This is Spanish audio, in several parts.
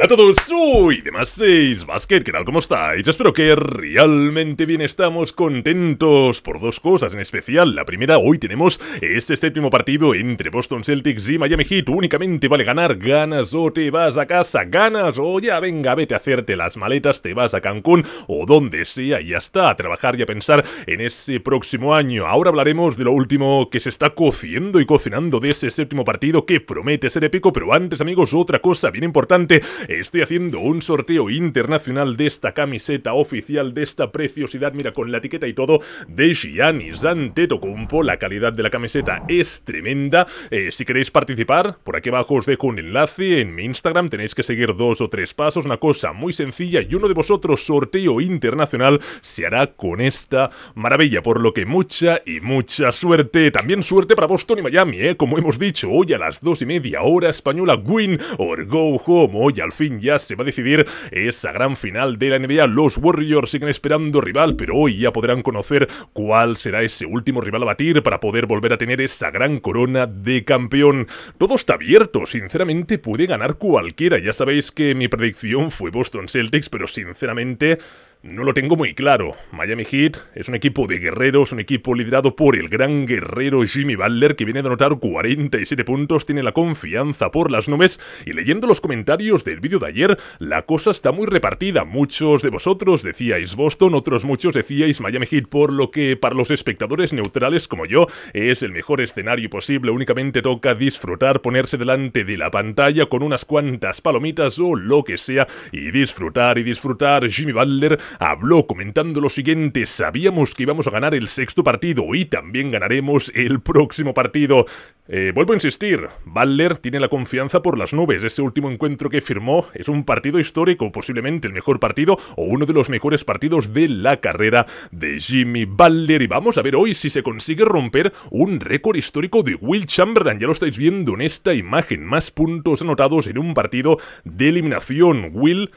Hola a todos, soy demás 6 Basket, ¿qué tal? ¿Cómo estáis? Espero que realmente bien estamos contentos por dos cosas en especial. La primera, hoy tenemos este séptimo partido entre Boston Celtics y Miami Heat. Únicamente vale ganar, ganas o te vas a casa, ganas o ya venga, vete a hacerte las maletas, te vas a Cancún o donde sea y ya está, a trabajar y a pensar en ese próximo año. Ahora hablaremos de lo último que se está cociendo y cocinando de ese séptimo partido que promete ser épico, pero antes amigos, otra cosa bien importante Estoy haciendo un sorteo internacional de esta camiseta oficial, de esta preciosidad, mira, con la etiqueta y todo, de Giannis Antetokounmpo. La calidad de la camiseta es tremenda. Eh, si queréis participar, por aquí abajo os dejo un enlace en mi Instagram. Tenéis que seguir dos o tres pasos, una cosa muy sencilla y uno de vosotros sorteo internacional se hará con esta maravilla. Por lo que mucha y mucha suerte. También suerte para Boston y Miami, ¿eh? Como hemos dicho, hoy a las dos y media hora española, win or go home. Hoy al fin ya se va a decidir esa gran final de la NBA. Los Warriors siguen esperando rival, pero hoy ya podrán conocer cuál será ese último rival a batir para poder volver a tener esa gran corona de campeón. Todo está abierto, sinceramente puede ganar cualquiera. Ya sabéis que mi predicción fue Boston Celtics, pero sinceramente... No lo tengo muy claro. Miami Heat es un equipo de guerreros, un equipo liderado por el gran guerrero Jimmy Butler, que viene de anotar 47 puntos, tiene la confianza por las nubes, y leyendo los comentarios del vídeo de ayer, la cosa está muy repartida. Muchos de vosotros decíais Boston, otros muchos decíais Miami Heat, por lo que para los espectadores neutrales como yo, es el mejor escenario posible. Únicamente toca disfrutar, ponerse delante de la pantalla con unas cuantas palomitas o lo que sea, y disfrutar y disfrutar Jimmy Butler habló comentando lo siguiente, sabíamos que íbamos a ganar el sexto partido y también ganaremos el próximo partido. Eh, vuelvo a insistir, Baller tiene la confianza por las nubes, ese último encuentro que firmó es un partido histórico, posiblemente el mejor partido o uno de los mejores partidos de la carrera de Jimmy Baller. y vamos a ver hoy si se consigue romper un récord histórico de Will Chamberlain, ya lo estáis viendo en esta imagen, más puntos anotados en un partido de eliminación, Will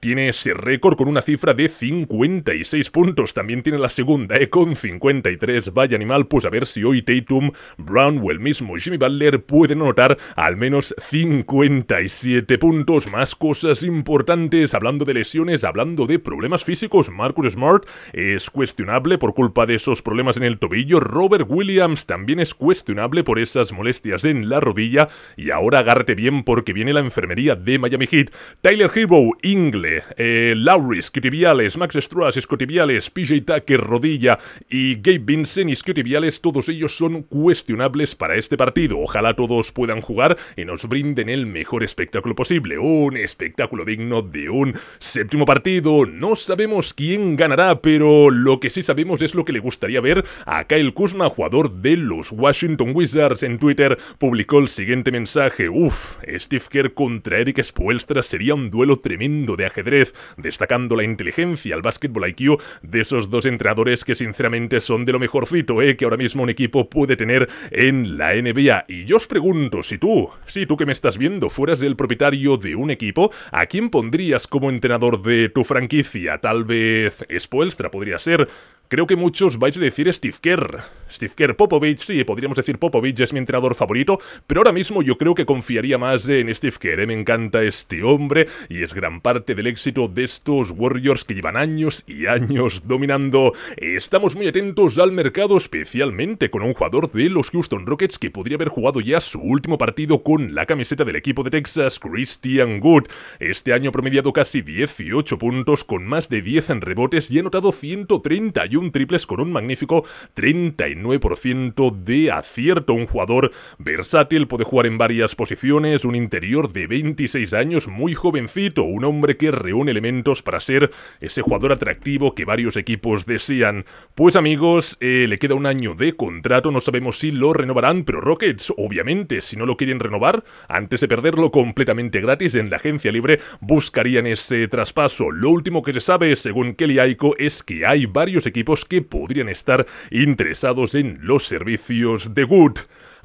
tiene ese récord con una cifra de 56 puntos. También tiene la segunda, eh, con 53. Vaya animal, pues a ver si hoy Tatum, Brown o el mismo Jimmy Butler pueden anotar al menos 57 puntos. Más cosas importantes, hablando de lesiones, hablando de problemas físicos. Marcus Smart es cuestionable por culpa de esos problemas en el tobillo. Robert Williams también es cuestionable por esas molestias en la rodilla. Y ahora agárrate bien porque viene la enfermería de Miami Heat. Tyler Hero, Ingle Laurie, Eh, Viales, Max Max Struss, Viales, PJ Tucker, Rodilla y Gabe Vincent y Viales todos ellos son cuestionables para este partido. Ojalá todos puedan jugar y nos brinden el mejor espectáculo posible. Un espectáculo digno de un séptimo partido. No sabemos quién ganará, pero lo que sí sabemos es lo que le gustaría ver a Kyle Kuzma, jugador de los Washington Wizards. En Twitter publicó el siguiente mensaje. Uf, Steve Kerr contra Eric Spoelstra sería un duelo tremendo de ajedrez ajedrez, destacando la inteligencia, al básquetbol IQ de esos dos entrenadores que sinceramente son de lo mejorcito ¿eh? que ahora mismo un equipo puede tener en la NBA. Y yo os pregunto, si tú, si tú que me estás viendo fueras el propietario de un equipo, ¿a quién pondrías como entrenador de tu franquicia? Tal vez Spoelstra podría ser... Creo que muchos vais a decir Steve Kerr. Steve Kerr Popovich, sí, podríamos decir Popovich es mi entrenador favorito, pero ahora mismo yo creo que confiaría más en Steve Kerr. ¿eh? Me encanta este hombre y es gran parte del éxito de estos Warriors que llevan años y años dominando. Estamos muy atentos al mercado, especialmente con un jugador de los Houston Rockets que podría haber jugado ya su último partido con la camiseta del equipo de Texas, Christian Good. Este año ha promediado casi 18 puntos con más de 10 en rebotes y ha anotado 131 un triples con un magnífico 39% de acierto. Un jugador versátil, puede jugar en varias posiciones, un interior de 26 años, muy jovencito, un hombre que reúne elementos para ser ese jugador atractivo que varios equipos desean. Pues amigos, eh, le queda un año de contrato, no sabemos si lo renovarán, pero Rockets, obviamente, si no lo quieren renovar, antes de perderlo completamente gratis en la agencia libre, buscarían ese traspaso. Lo último que se sabe, según Kelly Aiko, es que hay varios equipos que podrían estar interesados en los servicios de Good.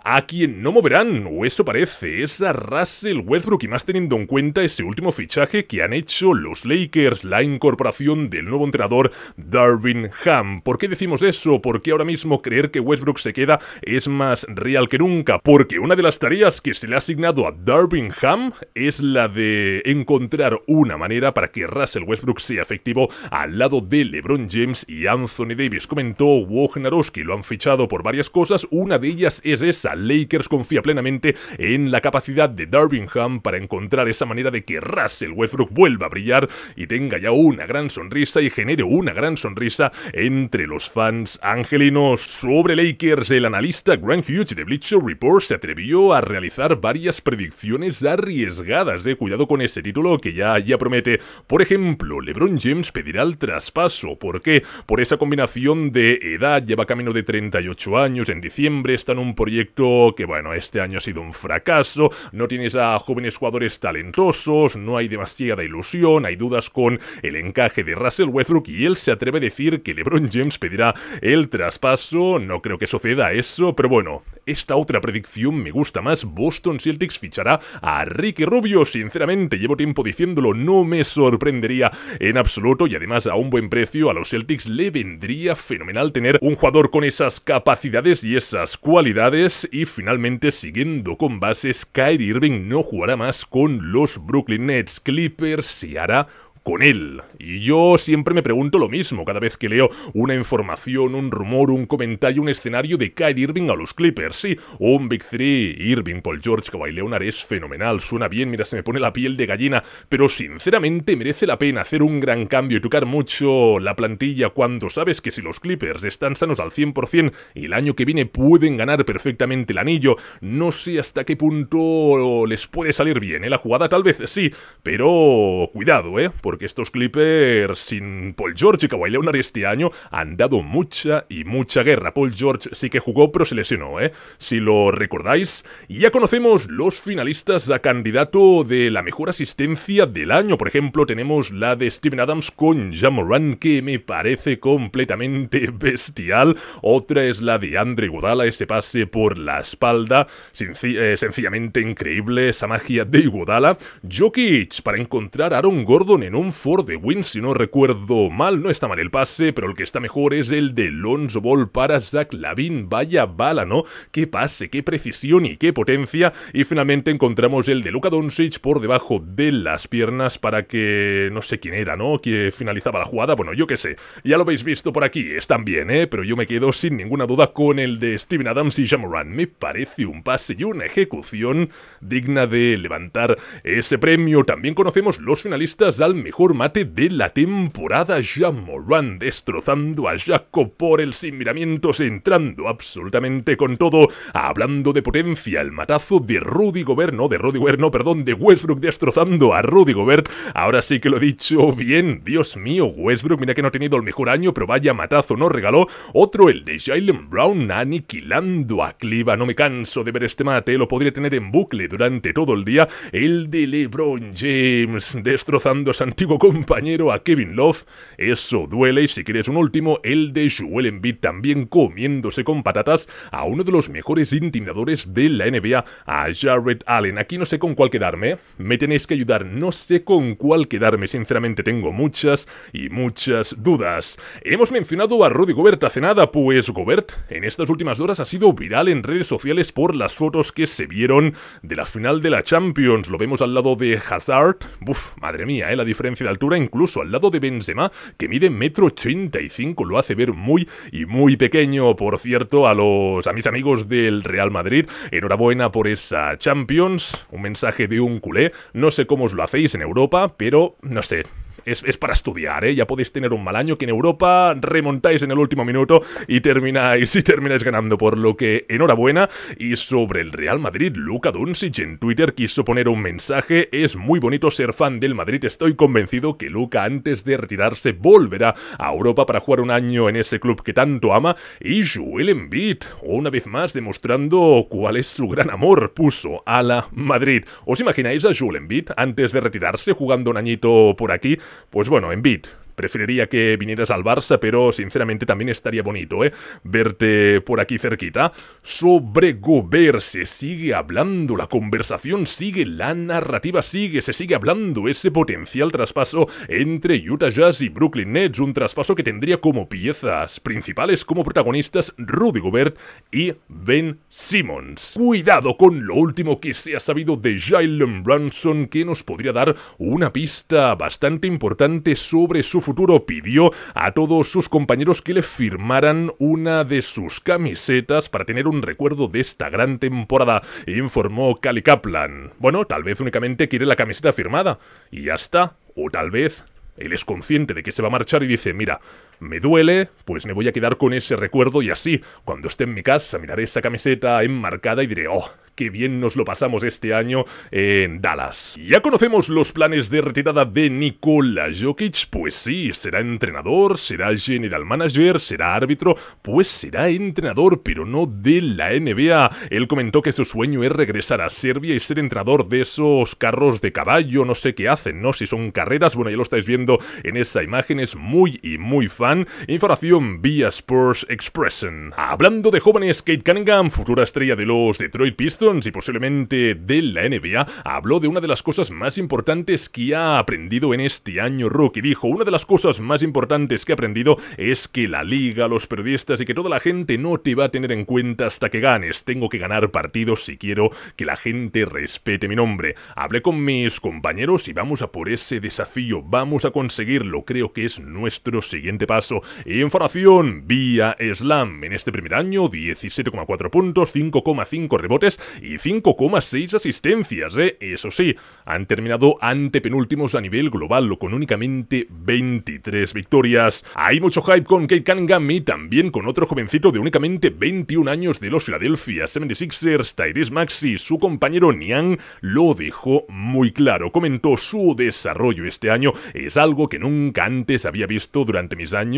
A quien no moverán, o eso parece, es a Russell Westbrook y más teniendo en cuenta ese último fichaje que han hecho los Lakers, la incorporación del nuevo entrenador Darwin Ham. ¿Por qué decimos eso? Porque ahora mismo creer que Westbrook se queda es más real que nunca, porque una de las tareas que se le ha asignado a Darwin Ham es la de encontrar una manera para que Russell Westbrook sea efectivo al lado de LeBron James y Anthony Davis. Comentó Wojnarowski, lo han fichado por varias cosas, una de ellas es esa, Lakers confía plenamente en la capacidad de Darvingham para encontrar esa manera de que Russell Westbrook vuelva a brillar y tenga ya una gran sonrisa y genere una gran sonrisa entre los fans angelinos. Sobre Lakers, el analista Grant Hughes de Bleacher Report se atrevió a realizar varias predicciones arriesgadas. de Cuidado con ese título que ya, ya promete. Por ejemplo, LeBron James pedirá el traspaso. ¿Por qué? Por esa combinación de edad, lleva camino de 38 años, en diciembre está en un proyecto que bueno, este año ha sido un fracaso, no tienes a jóvenes jugadores talentosos, no hay demasiada ilusión, hay dudas con el encaje de Russell Westbrook y él se atreve a decir que LeBron James pedirá el traspaso, no creo que suceda eso, pero bueno, esta otra predicción me gusta más. Boston Celtics fichará a Ricky Rubio. Sinceramente, llevo tiempo diciéndolo, no me sorprendería en absoluto y además a un buen precio a los Celtics le vendría fenomenal tener un jugador con esas capacidades y esas cualidades y finalmente siguiendo con bases, Kyrie Irving no jugará más con los Brooklyn Nets. Clippers se hará con él. Y yo siempre me pregunto lo mismo cada vez que leo una información, un rumor, un comentario, un escenario de Kyrie Irving a los Clippers. Sí, un Big Three, Irving, Paul George, Kawhi Leonard es fenomenal, suena bien, mira, se me pone la piel de gallina, pero sinceramente merece la pena hacer un gran cambio y tocar mucho la plantilla cuando sabes que si los Clippers están sanos al 100% y el año que viene pueden ganar perfectamente el anillo, no sé hasta qué punto les puede salir bien, ¿eh? La jugada tal vez sí, pero cuidado, ¿eh? porque estos Clippers sin Paul George y Kawhi Leonard este año han dado mucha y mucha guerra. Paul George sí que jugó, pero se lesionó, ¿eh? Si lo recordáis, ya conocemos los finalistas a candidato de la mejor asistencia del año. Por ejemplo, tenemos la de Steven Adams con Jamoran, que me parece completamente bestial. Otra es la de Andre Iguodala, ese pase por la espalda, eh, sencillamente increíble esa magia de Iguodala. Jokic para encontrar a Aaron Gordon en un un Ford de Win, si no recuerdo mal, no está mal el pase, pero el que está mejor es el de Lonzo Ball para Zach Lavin, vaya bala, ¿no? Qué pase, qué precisión y qué potencia, y finalmente encontramos el de Luka Doncic por debajo de las piernas para que... no sé quién era, ¿no? Que finalizaba la jugada, bueno, yo qué sé, ya lo habéis visto por aquí, están bien, ¿eh? Pero yo me quedo sin ninguna duda con el de Steven Adams y Jamoran, me parece un pase y una ejecución digna de levantar ese premio, también conocemos los finalistas al mejor mejor mate de la temporada. Jean Moran destrozando a Jaco por el sin miramientos, entrando absolutamente con todo. Hablando de potencia, el matazo de Rudy Gobert, no, de Rudy Gobert, no, perdón, de Westbrook destrozando a Rudy Gobert. Ahora sí que lo he dicho bien, Dios mío, Westbrook, mira que no ha tenido el mejor año, pero vaya matazo no regaló. Otro, el de Jalen Brown, aniquilando a Cliva. No me canso de ver este mate, lo podría tener en bucle durante todo el día. El de LeBron James destrozando a Santiago compañero a Kevin Love. Eso duele y si quieres un último, el de Joel Embiid también comiéndose con patatas a uno de los mejores intimidadores de la NBA, a Jared Allen. Aquí no sé con cuál quedarme, me tenéis que ayudar, no sé con cuál quedarme, sinceramente tengo muchas y muchas dudas. Hemos mencionado a Rudy Gobert hace nada, pues Gobert en estas últimas horas ha sido viral en redes sociales por las fotos que se vieron de la final de la Champions. Lo vemos al lado de Hazard. Uf, madre mía, ¿eh? la diferencia de altura, incluso al lado de Benzema, que mide metro 85, lo hace ver muy y muy pequeño. Por cierto, a los a mis amigos del Real Madrid, enhorabuena por esa Champions. Un mensaje de un culé. No sé cómo os lo hacéis en Europa, pero no sé es, para estudiar, ¿eh? Ya podéis tener un mal año que en Europa remontáis en el último minuto y termináis, y termináis ganando. Por lo que, enhorabuena. Y sobre el Real Madrid, Luca Doncic en Twitter quiso poner un mensaje. Es muy bonito ser fan del Madrid. Estoy convencido que Luca, antes de retirarse, volverá a Europa para jugar un año en ese club que tanto ama. Y Joel Embiid, una vez más, demostrando cuál es su gran amor, puso a la Madrid. ¿Os imagináis a Joel Embiid antes de retirarse jugando un añito por aquí? Pues bueno, en bit Preferiría que vinieras al Barça, pero sinceramente también estaría bonito, ¿eh? Verte por aquí cerquita. Sobre Gobert se sigue hablando, la conversación sigue, la narrativa sigue, se sigue hablando ese potencial traspaso entre Utah Jazz y Brooklyn Nets, un traspaso que tendría como piezas principales, como protagonistas, Rudy Gobert y Ben Simmons. Cuidado con lo último que se ha sabido de Jalen Brunson, que nos podría dar una pista bastante importante sobre su futuro pidió a todos sus compañeros que le firmaran una de sus camisetas para tener un recuerdo de esta gran temporada, informó Cali Kaplan. Bueno, tal vez únicamente quiere la camiseta firmada y ya está. O tal vez él es consciente de que se va a marchar y dice, mira, me duele, pues me voy a quedar con ese recuerdo y así, cuando esté en mi casa, miraré esa camiseta enmarcada y diré, oh, qué bien nos lo pasamos este año en Dallas. Ya conocemos los planes de retirada de Nikola Jokic, pues sí, será entrenador, será general manager, será árbitro, pues será entrenador, pero no de la NBA. Él comentó que su sueño es regresar a Serbia y ser entrenador de esos carros de caballo, no sé qué hacen, ¿no? Si son carreras, bueno, ya lo estáis viendo en esa imagen, es muy y muy fan información vía Sports Expressen. Hablando de jóvenes, Kate Cunningham, futura estrella de los Detroit Pistons y posiblemente de la NBA, habló de una de las cosas más importantes que ha aprendido en este año rookie. Dijo, una de las cosas más importantes que ha aprendido es que la liga, los periodistas y que toda la gente no te va a tener en cuenta hasta que ganes. Tengo que ganar partidos si quiero que la gente respete mi nombre. Hablé con mis compañeros y vamos a por ese desafío. Vamos a conseguirlo. Creo que es nuestro siguiente paso paso. Información vía slam. En este primer año, 17,4 puntos, 5,5 rebotes y 5,6 asistencias. ¿eh? Eso sí, han terminado antepenúltimos a nivel global, con únicamente 23 victorias. Hay mucho hype con Kate Cunningham y también con otro jovencito de únicamente 21 años de los Philadelphia 76ers, Tyrese Maxi, su compañero Niang, lo dejó muy claro. Comentó su desarrollo este año es algo que nunca antes había visto durante mis años en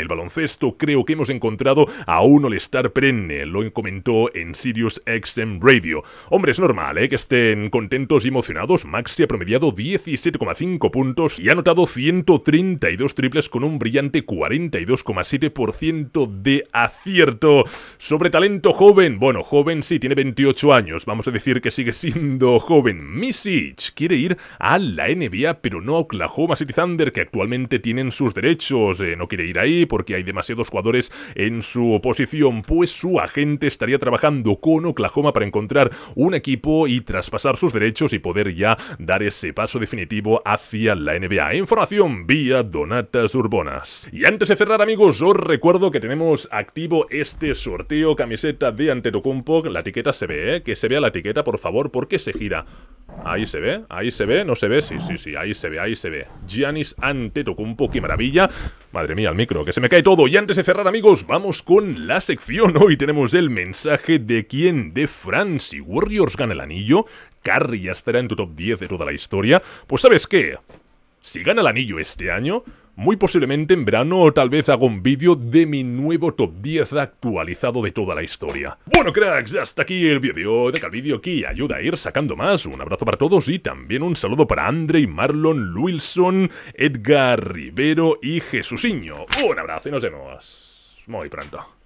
el baloncesto, creo que hemos encontrado a un all-star perenne, lo comentó en Sirius XM Radio. Hombre, es normal ¿eh? que estén contentos y emocionados. Maxi ha promediado 17,5 puntos y ha anotado 132 triples con un brillante 42,7% de acierto. Sobre talento joven, bueno, joven sí, tiene 28 años, vamos a decir que sigue siendo joven. Misic quiere ir a la NBA, pero no a Oklahoma City Thunder, que actualmente tienen sus derechos en quiere ir ahí porque hay demasiados jugadores en su oposición, pues su agente estaría trabajando con Oklahoma para encontrar un equipo y traspasar sus derechos y poder ya dar ese paso definitivo hacia la NBA. Información vía Donatas Urbonas Y antes de cerrar amigos, os recuerdo que tenemos activo este sorteo camiseta de Antetokounmpo, la etiqueta se ve, ¿eh? que se vea la etiqueta por favor porque se gira Ahí se ve, ahí se ve, no se ve, sí, sí, sí, ahí se ve, ahí se ve Giannis Antetokounmpo, qué maravilla Madre mía, el micro, que se me cae todo Y antes de cerrar, amigos, vamos con la sección Hoy tenemos el mensaje de quién, de Fran Si Warriors gana el anillo, Curry estará en tu top 10 de toda la historia Pues ¿sabes qué? Si gana el anillo este año, muy posiblemente en verano o tal vez hago un vídeo de mi nuevo top 10 actualizado de toda la historia. Bueno cracks, hasta aquí el vídeo. de el vídeo aquí, ayuda a ir sacando más. Un abrazo para todos y también un saludo para Andre, Marlon, Wilson, Edgar, Rivero y Jesusinho. Un abrazo y nos vemos muy pronto.